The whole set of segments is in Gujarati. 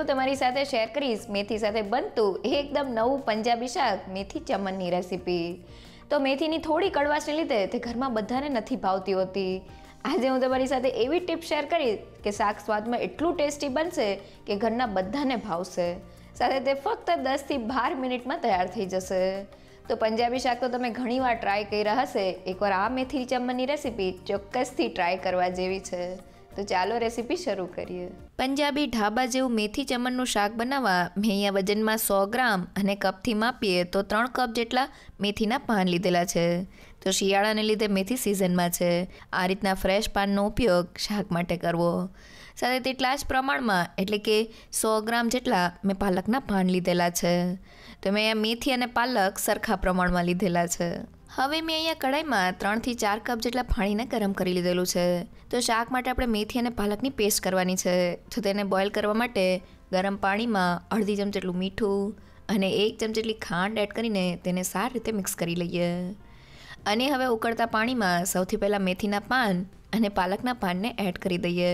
આજે હું તમારી સાથે શેર કરીશ મેથી સાથે બનતું એકદમ નવું પંજાબી શાક મેથી ચમનની રેસીપી તો મેથીની થોડી કડવાશને લીધે તે ઘરમાં બધાને નથી ભાવતી હોતી આજે હું તમારી સાથે એવી ટીપ શેર કરીશ કે શાક સ્વાદમાં એટલું ટેસ્ટી બનશે કે ઘરના બધાને ભાવશે સાથે તે ફક્ત દસથી બાર મિનિટમાં તૈયાર થઈ જશે તો પંજાબી શાક તો તમે ઘણીવાર ટ્રાય કર્યા હશે એકવાર આ મેથી ચમનની રેસીપી ચોક્કસથી ટ્રાય કરવા જેવી છે તો ચાલો રેસીપી શરૂ કરીએ પંજાબી ઢાબા જેવું મેથી ચમનનું શાક બનાવવા મેં અહીંયા વજનમાં સો ગ્રામ અને કપથી માપીએ તો ત્રણ કપ જેટલા મેથીના પાન લીધેલા છે તો શિયાળાને લીધે મેથી સિઝનમાં છે આ રીતના ફ્રેશ પાનનો ઉપયોગ શાક માટે કરવો સાથે તેટલા જ પ્રમાણમાં એટલે કે સો ગ્રામ જેટલા મેં પાલકના પાન લીધેલા છે તો મેં અહીંયા મેથી અને પાલક સરખા પ્રમાણમાં લીધેલા છે હવે મેં અહીંયા કઢાઈમાં ત્રણથી ચાર કપ જેટલા પાણીને ગરમ કરી લીધેલું છે તો શાક માટે આપણે મેથી અને પાલકની પેસ્ટ કરવાની છે તો તેને બોઇલ કરવા માટે ગરમ પાણીમાં અડધી ચમચ જેટલું મીઠું અને એક ચમચ જેટલી ખાંડ એડ કરીને તેને સારી રીતે મિક્સ કરી લઈએ અને હવે ઉકળતા પાણીમાં સૌથી પહેલાં મેથીના પાન અને પાલકના પાનને એડ કરી દઈએ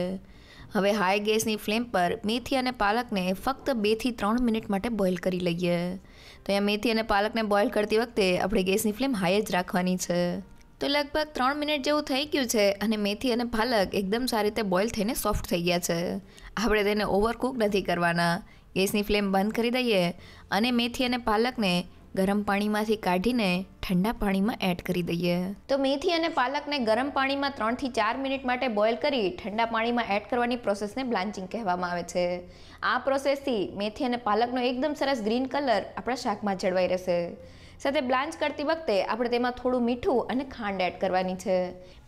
હવે હાઈ ગેસની ફ્લેમ પર મેથી અને પાલકને ફક્ત બેથી ત્રણ મિનિટ માટે બોઇલ કરી લઈએ તો અહીંયા મેથી અને પાલકને બોઇલ કરતી વખતે આપણે ગેસની ફ્લેમ હાઈ જ રાખવાની છે તો લગભગ ત્રણ મિનિટ જેવું થઈ ગયું છે અને મેથી અને પાલક એકદમ સારી રીતે બોઇલ થઈને સોફ્ટ થઈ ગયા છે આપણે તેને ઓવરકુક નથી કરવાના ગેસની ફ્લેમ બંધ કરી દઈએ અને મેથી અને પાલકને ગરમ પાણીમાંથી કાઢીને ઠંડા પાણીમાં એડ કરી દઈએ તો મેથી અને પાલકને ગરમ પાણીમાં ત્રણથી ચાર મિનિટ માટે બોઇલ કરી ઠંડા પાણીમાં એડ કરવાની પ્રોસેસને બ્લાન્ચિંગ કહેવામાં આવે છે આ પ્રોસેસથી મેથી અને પાલકનો એકદમ સરસ ગ્રીન કલર આપણા શાકમાં જળવાઈ રહેશે સાથે બ્લાન્ચ કરતી વખતે આપણે તેમાં થોડું મીઠું અને ખાંડ એડ કરવાની છે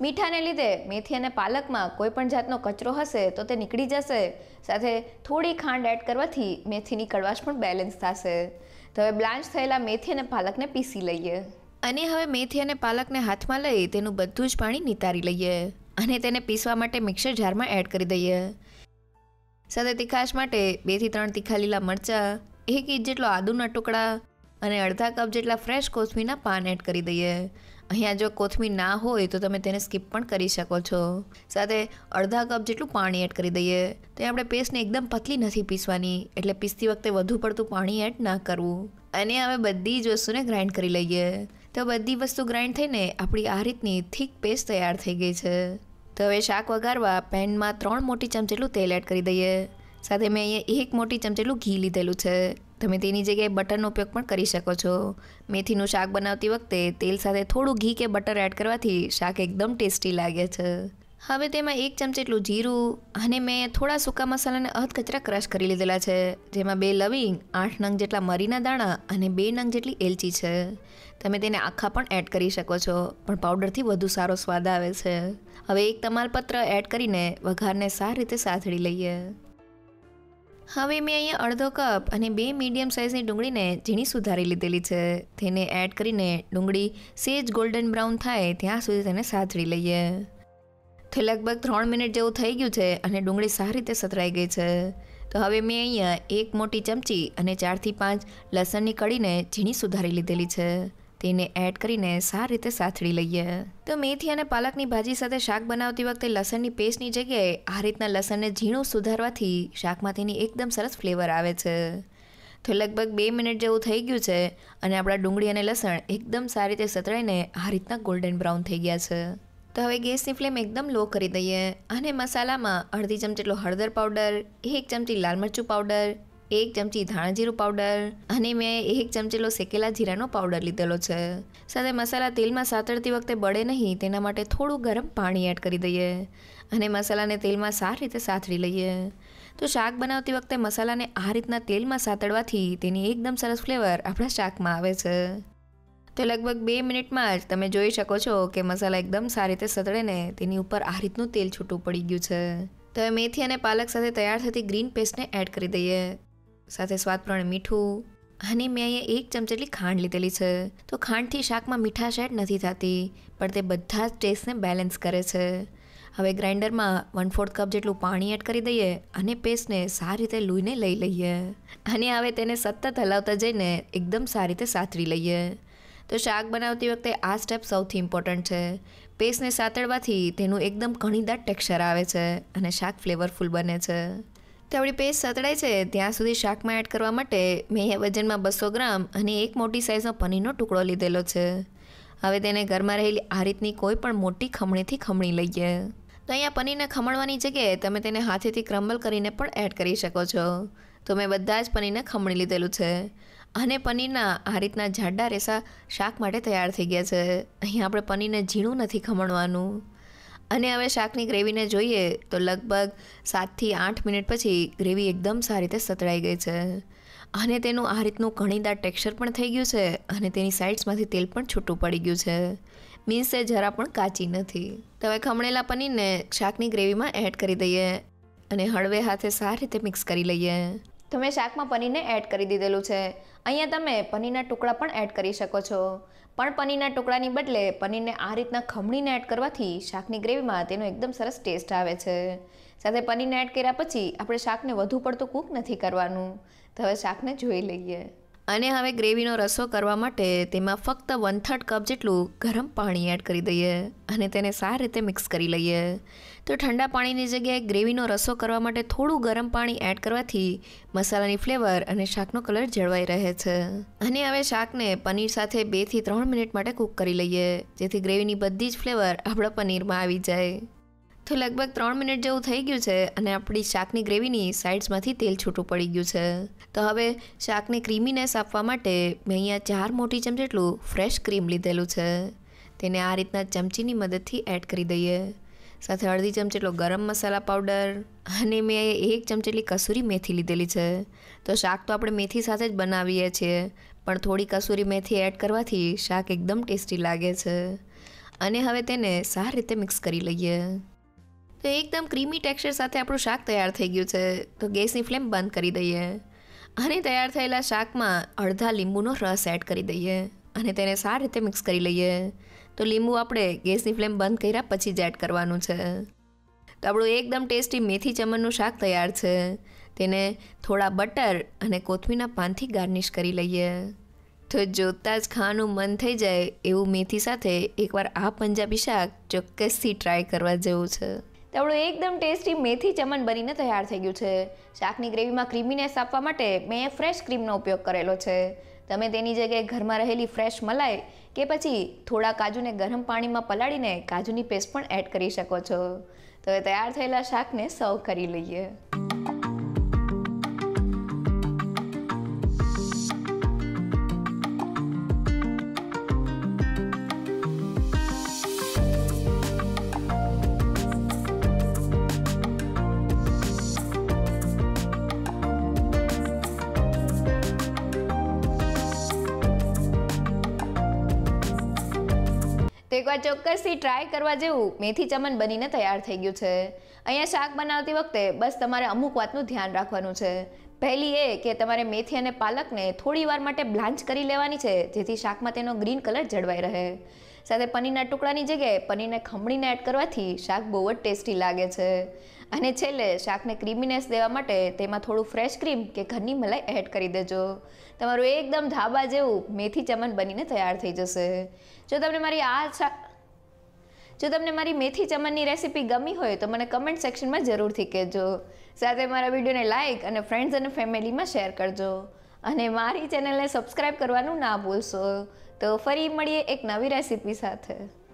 મીઠાને લીધે મેથી અને પાલકમાં કોઈ પણ જાતનો કચરો હશે તો તે નીકળી જશે સાથે થોડી ખાંડ એડ કરવાથી મેથીની કડવાશ પણ બેલેન્સ થશે તો હવે બ્લાન્ચ થયેલા મેથી અને પાલકને પીસી લઈએ અને હવે મેથી અને પાલકને હાથમાં લઈ તેનું બધું જ પાણી નિતારી લઈએ અને તેને પીસવા માટે મિક્સર જારમાં એડ કરી દઈએ સાથે તીખાશ માટે બેથી ત્રણ તીખા લીલા મરચાં એક ઇંચ જેટલો આદુના ટુકડા અને અડધા કપ જેટલા ફ્રેશ કોથમીરના પાન એડ કરી દઈએ અહીંયા જો કોથમીર ના હોય તો તમે તેને સ્કીપ પણ કરી શકો છો સાથે અડધા કપ જેટલું પાણી એડ કરી દઈએ તો આપણે પેસ્ટને એકદમ પતલી નથી પીસવાની એટલે પીસતી વખતે વધુ પડતું પાણી એડ ના કરવું અને હવે બધી જ વસ્તુને ગ્રાઇન્ડ કરી લઈએ તો બધી વસ્તુ ગ્રાઇન્ડ થઈને આપણી આ રીતની થીક પેસ્ટ તૈયાર થઈ ગઈ છે તો હવે શાક વઘારવા પેનમાં ત્રણ મોટી ચમચેટલું તેલ એડ કરી દઈએ સાથે મેં અહીંયા એક મોટી ચમચેલું ઘી લીધેલું છે તમે તેની જગ્યાએ બટરનો ઉપયોગ પણ કરી શકો છો મેથીનું શાક બનાવતી વખતે તેલ સાથે થોડું ઘી કે બટર એડ કરવાથી શાક એકદમ ટેસ્ટી લાગે છે હવે તેમાં એક ચમચી એટલું જીરું અને મેં થોડા સૂકા મસાલાને અધકચરા ક્રશ કરી લીધેલા છે જેમાં બે લવિંગ આઠ નંગ જેટલા મરીના દાણા અને બે નંગ જેટલી એલચી છે તમે તેને આખા પણ એડ કરી શકો છો પણ પાવડરથી વધુ સારો સ્વાદ આવે છે હવે એક તમાલપત્ર એડ કરીને વઘારને સારી રીતે સાથળી લઈએ હવે મેં અહીંયા અડધો કપ અને બે મીડિયમ સાઇઝની ડુંગળીને ઝીણી સુધારી લીધેલી છે તેને એડ કરીને ડુંગળી સેજ ગોલ્ડન બ્રાઉન થાય ત્યાં સુધી તેને સાતળી લઈએ તો લગભગ ત્રણ મિનિટ જેવું થઈ ગયું છે અને ડુંગળી સારી રીતે સતરાઈ ગઈ છે તો હવે મેં અહીંયા એક મોટી ચમચી અને ચારથી પાંચ લસણની કળીને ઝીણી સુધારી લીધેલી છે તેને એડ કરીને સારી રીતે સાથળી લઈએ તો મેથી અને પાલકની ભાજી સાથે શાક બનાવતી વખતે લસણની પેસ્ટની જગ્યાએ આ રીતના લસણને ઝીણું સુધારવાથી શાકમાં તેની એકદમ સરસ ફ્લેવર આવે છે તો લગભગ બે મિનિટ જેવું થઈ ગયું છે અને આપણા ડુંગળી અને લસણ એકદમ સારી રીતે સતરાઈને આ રીતના ગોલ્ડન બ્રાઉન થઈ ગયા છે તો હવે ગેસની ફ્લેમ એકદમ લો કરી દઈએ અને મસાલામાં અડધી ચમચી જેટલો હળદર પાવડર એક ચમચી લાલ મરચું પાવડર એક ચમચી ધાણાજીરું પાવડર અને મેં એક ચમચેલો શેકેલા જીરાનો પાવડર લીધેલો છે સાથે મસાલા તેલમાં સાતડતી વખતે બળે નહીં તેના માટે થોડું ગરમ પાણી એડ કરી દઈએ અને મસાલાને તેલમાં સારી રીતે સાતળી લઈએ તો શાક બનાવતી વખતે મસાલાને આ રીતના તેલમાં સાતડવાથી તેની એકદમ સરસ ફ્લેવર આપણા શાકમાં આવે છે તો લગભગ બે મિનિટમાં જ તમે જોઈ શકો છો કે મસાલા એકદમ સારી રીતે સતળે ને તેની ઉપર આ રીતનું તેલ છૂટું પડી ગયું છે તો મેથી અને પાલક સાથે તૈયાર થતી ગ્રીન પેસ્ટને એડ કરી દઈએ સાથે સ્વાદ પ્રમાણે મીઠું અને મેં અહીંયા એક ચમચેટલી ખાંડ લીધેલી છે તો ખાંડથી શાકમાં મીઠાશ એડ નથી થતી પણ તે બધા જ ટેસ્ટને બેલેન્સ કરે છે હવે ગ્રાઇન્ડરમાં વન ફોર્થ કપ જેટલું પાણી એડ કરી દઈએ અને પેસ્ટને સારી રીતે લૂઈને લઈ લઈએ અને હવે તેને સતત હલાવતા જઈને એકદમ સારી રીતે સાતરી લઈએ તો શાક બનાવતી વખતે આ સ્ટેપ સૌથી ઇમ્પોર્ટન્ટ છે પેસ્ટને સાતળવાથી તેનું એકદમ ઘણીદાર ટેક્સચર આવે છે અને શાક ફ્લેવરફુલ બને છે તો આપણી પેસ્ટ સતડાય છે ત્યાં સુધી શાકમાં એડ કરવા માટે મેં વજનમાં બસો ગ્રામ અને એક મોટી સાઇઝનો પનીરનો ટુકડો લીધેલો છે હવે તેને ઘરમાં રહેલી આ રીતની કોઈ પણ મોટી ખમણીથી ખમણી લઈએ તો અહીંયા પનીરને ખમણવાની જગ્યાએ તમે તેને હાથેથી ક્રમ્બલ કરીને પણ એડ કરી શકો છો તો મેં બધા જ પનીરને ખમણી લીધેલું છે અને પનીરના આ રીતના જાડા રેસા શાક માટે તૈયાર થઈ ગયા છે અહીંયા આપણે પનીરને ઝીણું નથી ખમણવાનું અને હવે શાકની ગ્રેવીને જોઈએ તો લગભગ સાતથી આઠ મિનિટ પછી ગ્રેવી એકદમ સારી રીતે સતળાઈ ગઈ છે અને તેનું આ રીતનું ઘણીદાર ટેક્સચર પણ થઈ ગયું છે અને તેની સાઇડ્સમાંથી તેલ પણ છૂટું પડી ગયું છે મીન્સ એ જરા પણ કાચી નથી તો હવે ખમણેલા પનીરને શાકની ગ્રેવીમાં એડ કરી દઈએ અને હળવે હાથે સારી રીતે મિક્સ કરી લઈએ તો મેં શાકમાં પનીરને એડ કરી દીધેલું છે અહીંયા તમે પનીરના ટુકડા પણ એડ કરી શકો છો પણ પનીરના ટુકડાની બદલે પનીરને આ રીતના ખમણીને એડ કરવાથી શાકની ગ્રેવીમાં તેનો એકદમ સરસ ટેસ્ટ આવે છે સાથે પનીરને એડ કર્યા પછી આપણે શાકને વધુ પડતું કૂક નથી કરવાનું તો હવે શાકને જોઈ લઈએ અને હવે ગ્રેવીનો રસો કરવા માટે તેમાં ફક્ત વન થર્ડ કપ જેટલું ગરમ પાણી એડ કરી દઈએ અને તેને સારી રીતે મિક્સ કરી લઈએ તો ઠંડા પાણીની જગ્યાએ ગ્રેવીનો રસો કરવા માટે થોડું ગરમ પાણી એડ કરવાથી મસાલાની ફ્લેવર અને શાકનો કલર જળવાઈ રહે છે અને હવે શાકને પનીર સાથે બેથી ત્રણ મિનિટ માટે કૂક કરી લઈએ જેથી ગ્રેવીની બધી જ ફ્લેવર આપણા પનીરમાં આવી જાય તો લગભગ ત્રણ મિનિટ જેવું થઈ ગયું છે અને આપણી શાકની ગ્રેવીની સાઇડ્સમાંથી તેલ છૂટું પડી ગયું છે તો હવે શાકને ક્રીમીનેસ આપવા માટે મેં અહીંયા ચાર મોટી ચમચી જેટલું ફ્રેશ ક્રીમ લીધેલું છે તેને આ રીતના ચમચીની મદદથી એડ કરી દઈએ સાથે અડધી ચમચી એટલો ગરમ મસાલા પાવડર અને મેં એક ચમચી એટલી કસૂરી મેથી લીધેલી છે તો શાક તો આપણે મેથી સાથે જ બનાવીએ છીએ પણ થોડી કસૂરી મેથી એડ કરવાથી શાક એકદમ ટેસ્ટી લાગે છે અને હવે તેને સારી રીતે મિક્સ કરી લઈએ તો એકદમ ક્રીમી ટેક્સચર સાથે આપણું શાક તૈયાર થઈ ગયું છે તો ગેસની ફ્લેમ બંધ કરી દઈએ અને તૈયાર થયેલા શાકમાં અડધા લીંબુનો રસ એડ કરી દઈએ અને તેને સારી રીતે મિક્સ કરી લઈએ તો લીંબુ આપણે ગેસની ફ્લેમ બંધ કર્યા પછી જ એડ કરવાનું છે તો આપણું એકદમ ટેસ્ટી મેથી ચમનનું શાક તૈયાર છે તેને થોડા બટર અને કોથમીરના પાનથી ગાર્નિશ કરી લઈએ તો જોતાં જ ખાવાનું મન થઈ જાય એવું મેથી સાથે એકવાર આ પંજાબી શાક ચોક્કસથી ટ્રાય કરવા જેવું છે આપણું એકદમ ટેસ્ટી મેથી ચમન બનીને તૈયાર થઈ ગયું છે શાકની ગ્રેવીમાં ક્રીમીનેસ આપવા માટે મેં ફ્રેશ ક્રીમનો ઉપયોગ કરેલો છે તમે તેની જગ્યાએ ઘરમાં રહેલી ફ્રેશ મલાઈ કે પછી થોડા કાજુને ગરમ પાણીમાં પલાળીને કાજુની પેસ્ટ પણ એડ કરી શકો છો તો એ તૈયાર થયેલા શાકને સર્વ કરી લઈએ એકવાર ચોક્કસથી ટ્રાય કરવા જેવું મેથી ચમન બનીને તૈયાર થઈ ગયું છે અહીંયા શાક બનાવતી વખતે બસ તમારે અમુક વાતનું ધ્યાન રાખવાનું છે પહેલી એ કે તમારે મેથી અને પાલકને થોડીવાર માટે બ્લાન્ચ કરી લેવાની છે જેથી શાકમાં તેનો ગ્રીન કલર જળવાઈ રહે સાથે પનીરના ટુકડાની જગ્યાએ પનીરને ખમણીને એડ કરવાથી શાક બહુ જ ટેસ્ટી લાગે છે અને છેલ્લે શાકને ક્રીમીનેસ દેવા માટે તેમાં થોડું ફ્રેશ ક્રીમ કે ઘરની મલાઈ એડ કરી દેજો તમારું એકદમ ધાબા જેવું મેથી ચમન બનીને તૈયાર થઈ જશે જો તમને મારી આ જો તમને મારી મેથી ચમનની રેસીપી ગમી હોય તો મને કમેન્ટ સેક્શનમાં જરૂરથી કહેજો સાથે મારા વિડીયોને લાઇક અને ફ્રેન્ડ્સ અને ફેમિલીમાં શેર કરજો અને મારી ચેનલને સબસ્ક્રાઈબ કરવાનું ના ભૂલશો તો ફરી મળીએ એક નવી રેસીપી સાથે